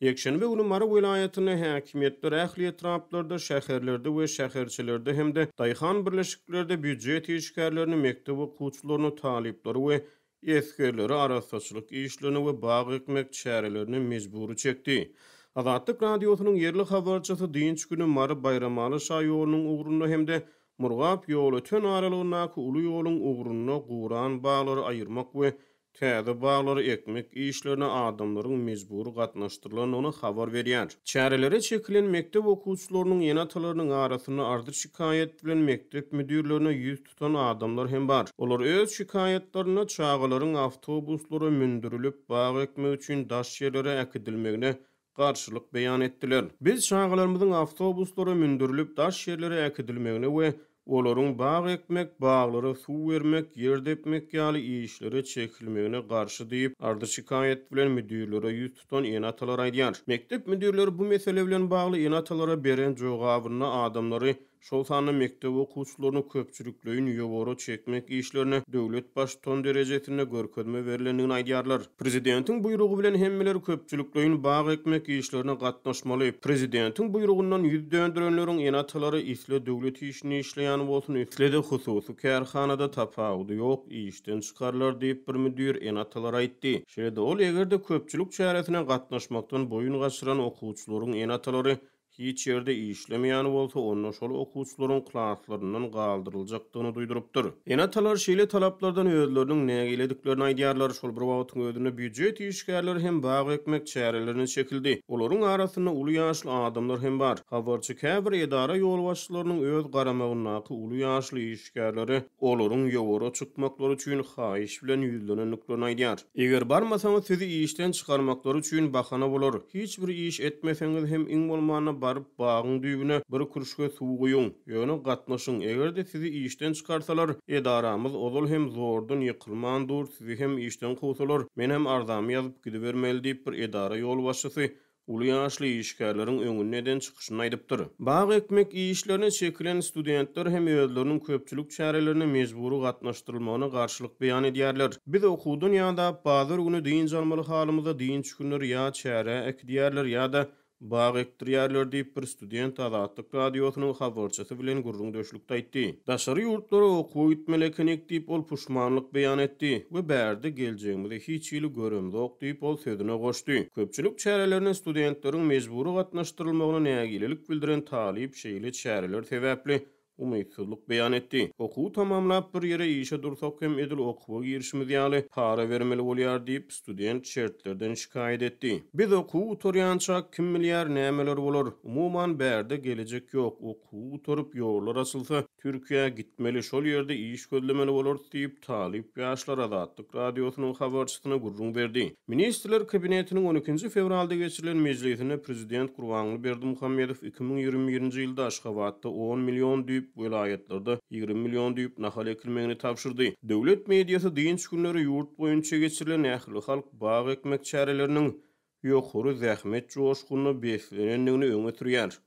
Yekşen ve ulu mara velayetine hakimiyetler, ahli etraplarda, şeherlerde ve şeherçilerde hem de dayhan birleşiklerde büccüye teşkarlarını, mektubu, kutlarını, talipları ve yetkirleri arasasılık işlerini ve bağı ekmek çarelerini mecburu çekti. Azatlık radyosunun yerli havarcası dinç günü mara bayramalı sayyoğunun uğrunda hem de Murgap yolu tön aralığına ki ulu yolun uğrununa quran bağları ayırmak ve Täze bağları ekmek işlerine adamların mezburu gatnaştırılan ona xabar veriyar. Çareleri çekilen mektep okulçularının yen atalarının arasını ardır şikayet bilen mektep müdürlerine yüz tutan adamlar hem bar. Olar öz şikayetlerine çağaların avtobuslara mündürülüp bağ ekme üçün daş yerlere ekidilmegine karşılık beyan ettiler. Biz çağalarımızın avtobuslara mündürülüp daş yerlere ekidilmegine ve olaryň bag ekmek, baglary suw bermek, ýer depmek ýaly işlere çekilmegine garşy diýip ardy şikayet bilen müdirlere ýüz tutan ýenatalar aýdýar. Mektep müdirleri bu mesele bilen bagly ýenatalara beren jogabyny adamlary Şol sanly mektep okuwçylaryny köpçülüklüğün ýogara çekmek işlerine. döwlet baş ton derejesinde görkezme berilenini aýdýarlar. Prezidentiň buyrugy bilen hemmeler köpçülüklüğün bag ekmek işlerini gatnaşmaly. Prezidentiň buyrugundan ýüzdendirenleriň ýanatlary isle döwlet işini işleýän bolsun, isle de hususy kerhanada tapawdy ýok, işden çykarlar diýip bir müdir ýanatlara aýtdy. Şeýle-de ol egerde köpçülük çäresine gatnaşmakdan boyun gaçyran okuwçylaryň ýanatlary hiç yerde işlemeyeni olsa onun şol okuçların klaslarının kaldırılacaktığını duyduruptur. Yine talar şeyle talaplardan ödülürlerinin ne geylediklerine aydiyarlar şol bir vavutun ödülüne bücret işgarlar hem bağ ekmek çeyrelerine çekildi. Oların arasında ulu yaşlı adamlar hem var. Havarçı kebri edara yol başlarının öz karamevun ulu yaşlı işgarları oların yovara çıkmakları çün haiş bilen yüzlerine nüklerine aydiyar. Eğer barmasana sizi iyi işten çıkarmakları çün bakana bulur. Hiçbir iş etmeseniz hem in olmanı barıp bağın düğünü bir kuruşka suğuyun. Yönü qatnaşın eğer de sizi işten çıkarsalar, edaramız ozul hem zordun yıkılman dur, sizi hem işten kusulur. Men hem ardam yazıp gidivermeli deyip bir edara yol başçısı. Ulu yaşlı işgalların öngün neden çıkışın aydıptır. Bağ ekmek işlerine çekilen studentler hem özlerinin köpçülük çarelerine mecburu katlaştırılmağına karşılık beyan ediyerler. Biz okudun ya da bazır günü deyince almalı halımıza deyince günler ya çare ekdiyerler ya da Bağ ektir yerler deyip bir student azatlık radiyosunun haberçası bilen gurrun döşlükte etdi. Daşarı yurtlara oku itmele kenek deyip ol puşmanlık beyan etdi ve berdi geleceğimizi hiç ili görümde ok deyip ol sözüne koştu. Köpçülük çerelerine studentlerin mecburu katnaştırılmağına neagililik bildirin talib şeyli çereler sebeple umutsuzluk beyan etdi. Okuw tamamlap bir yere ýeşe dursak hem edil okuwa girişimiz ýaly para bermeli bolýar diýip student şertlerden şikayet etdi. Biz okuw utoryança kim milyar nämeler bolar? Umuman berde gelecek yok. Okuw torup ýollar açylsa, Türkiýe gitmeli şol ýerde iş gödlemeli bolar diýip talip ýaşlara da atdyk radiosynyň habarçysyna gurrun berdi. Ministrler kabinetiniň 12-nji fevralda geçirilen meclisine prezident Gurbanly Berdimuhammedow 2020-nji ýylda Aşgabatda 10 milyon, diýip vilayetlerde 20 milyon duyup nahal ekilmegini tapşırdı. Devlet medyası deyinç günleri yurt boyunca geçirilen ahli halk bağ ekmek çarelerinin yokuru zahmet coğuşkunu beslenenliğini öngötürüyer.